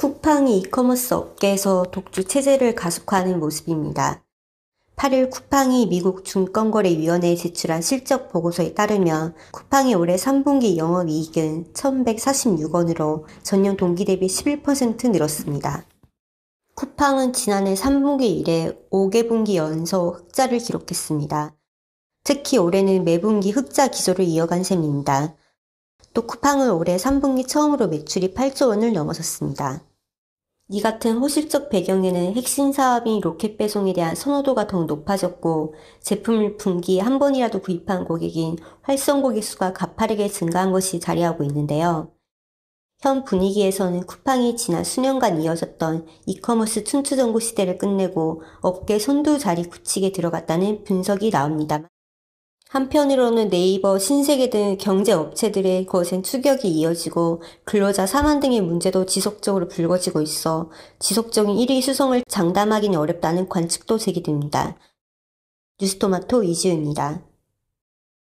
쿠팡이 이커머스 업계에서 독주 체제를 가속화하는 모습입니다. 8일 쿠팡이 미국 중건거래위원회에 제출한 실적 보고서에 따르면 쿠팡이 올해 3분기 영업이익은 1 1 4 6 원으로 전년 동기 대비 11% 늘었습니다. 쿠팡은 지난해 3분기 이래 5개분기 연속 흑자를 기록했습니다. 특히 올해는 매분기 흑자 기조를 이어간 셈입니다. 또 쿠팡은 올해 3분기 처음으로 매출이 8조 원을 넘어섰습니다. 이 같은 호실적 배경에는 핵심 사업인 로켓 배송에 대한 선호도가 더욱 높아졌고 제품을 분기 한 번이라도 구입한 고객인 활성 고객 수가 가파르게 증가한 것이 자리하고 있는데요. 현 분위기에서는 쿠팡이 지난 수년간 이어졌던 이커머스 춘추전국 시대를 끝내고 업계 선두 자리 굳히게 들어갔다는 분석이 나옵니다 한편으로는 네이버, 신세계 등 경제 업체들의 거센 추격이 이어지고 근로자 사망 등의 문제도 지속적으로 불거지고 있어 지속적인 1위 수성을 장담하기는 어렵다는 관측도 제기됩니다. 뉴스토마토 이지우입니다.